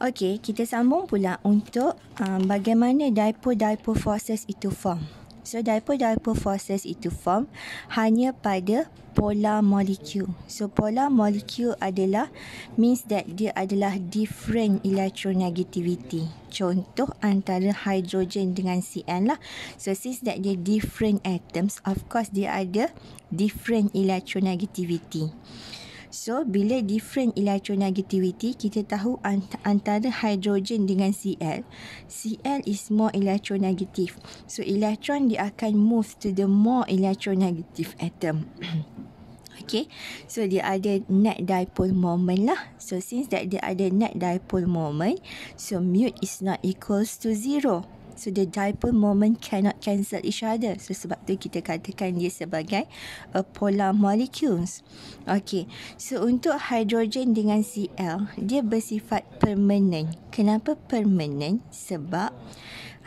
Okey, kita sambung pula untuk um, bagaimana dipole-dipole forces itu form. So, dipole-dipole forces itu form hanya pada polar molecule. So, polar molecule adalah means that dia adalah different electronegativity. Contoh antara hidrogen dengan CN lah. So, since that dia different atoms, of course dia ada different electronegativity. So, bila different electronegativity, kita tahu antara hidrogen dengan Cl, Cl is more electronegative. So, electron dia akan move to the more electronegative atom. okay, so dia ada net dipole moment lah. So, since that dia ada net dipole moment, so mute is not equals to zero. So the dipole moment cannot cancel each other. So sebab tu kita katakan dia sebagai a uh, polar molecules. Okay. So untuk hidrogen dengan Cl, dia bersifat permanent. Kenapa permanent? Sebab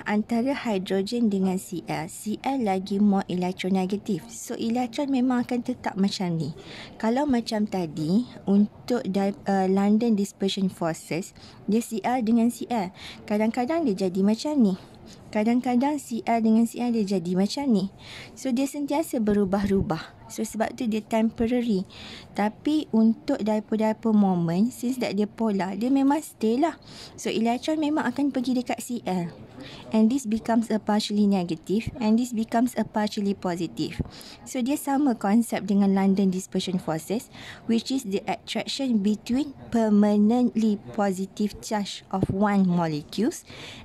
antara hidrogen dengan Cl. Cl lagi more elektronegatif. So elektron memang akan tetap macam ni. Kalau macam tadi untuk di, uh, London dispersion forces, dia Cl dengan Cl. Kadang-kadang dia jadi macam ni. Kadang-kadang Cl dengan Cl dia jadi macam ni. So dia sentiasa berubah-ubah. So sebab tu dia temporary. Tapi untuk diaper-diaper moment since that dia polar, dia memang stay lah. So electron memang akan pergi dekat CL. And this becomes a partially negative and this becomes a partially positive. So dia sama konsep dengan London dispersion forces which is the attraction between permanently positive charge of one molecule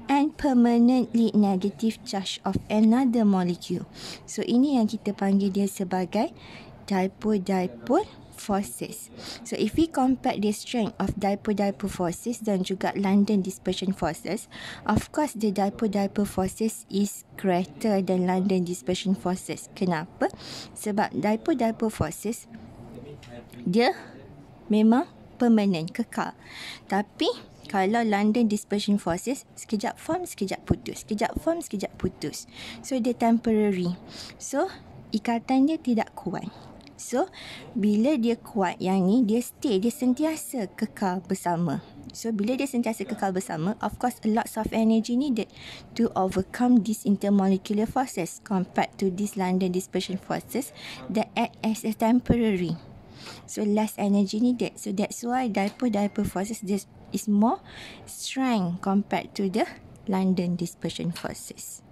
and permanently negative charge of another molecule. So ini yang kita panggil dia sebagai dipole dipole forces. So if we compare the strength of dipole dipole forces dan juga London dispersion forces, of course the dipole dipole forces is greater than London dispersion forces. Kenapa? Sebab dipole dipole forces dia memang permanent kekal. Tapi kalau London dispersion forces sekejap form sekejap putus, sekejap form sekejap putus. So dia temporary. So ikatan dia tidak kuat. So, bila dia kuat yang ni, dia stay, dia sentiasa kekal bersama. So, bila dia sentiasa kekal bersama, of course, lots of energy needed to overcome these intermolecular forces compared to these London dispersion forces that act as a temporary. So, less energy needed. So, that's why dipole-dipole forces is more strong compared to the London dispersion forces.